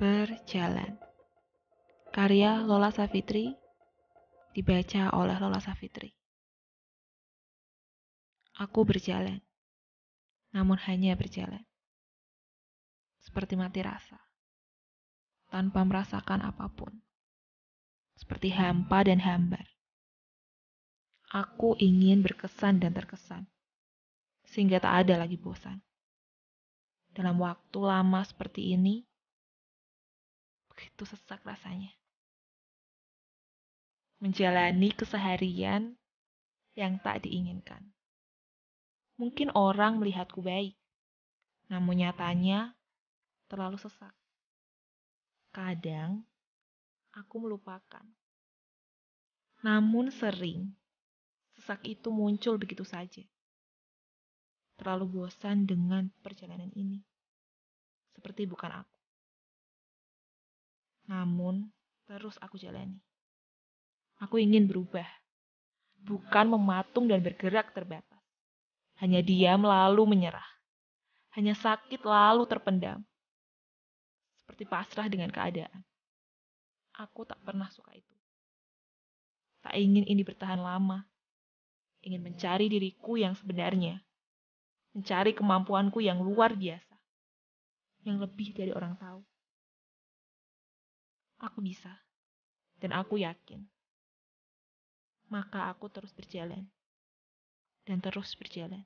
berjalan. Karya Lola Savitri dibaca oleh Lola Savitri. Aku berjalan, namun hanya berjalan. Seperti mati rasa, tanpa merasakan apapun. Seperti hampa dan hambar. Aku ingin berkesan dan terkesan, sehingga tak ada lagi bosan. Dalam waktu lama seperti ini, begitu sesak rasanya. Menjalani keseharian yang tak diinginkan. Mungkin orang melihatku baik, namun nyatanya terlalu sesak. Kadang aku melupakan. Namun sering, sesak itu muncul begitu saja. Terlalu bosan dengan perjalanan ini. Seperti bukan aku. Namun, terus aku jalani. Aku ingin berubah, bukan mematung dan bergerak terbatas. Hanya diam lalu menyerah. Hanya sakit lalu terpendam. Seperti pasrah dengan keadaan. Aku tak pernah suka itu. Tak ingin ini bertahan lama. Ingin mencari diriku yang sebenarnya. Mencari kemampuanku yang luar biasa. Yang lebih dari orang tahu. Aku bisa. Dan aku yakin. Maka aku terus berjalan. Dan terus berjalan.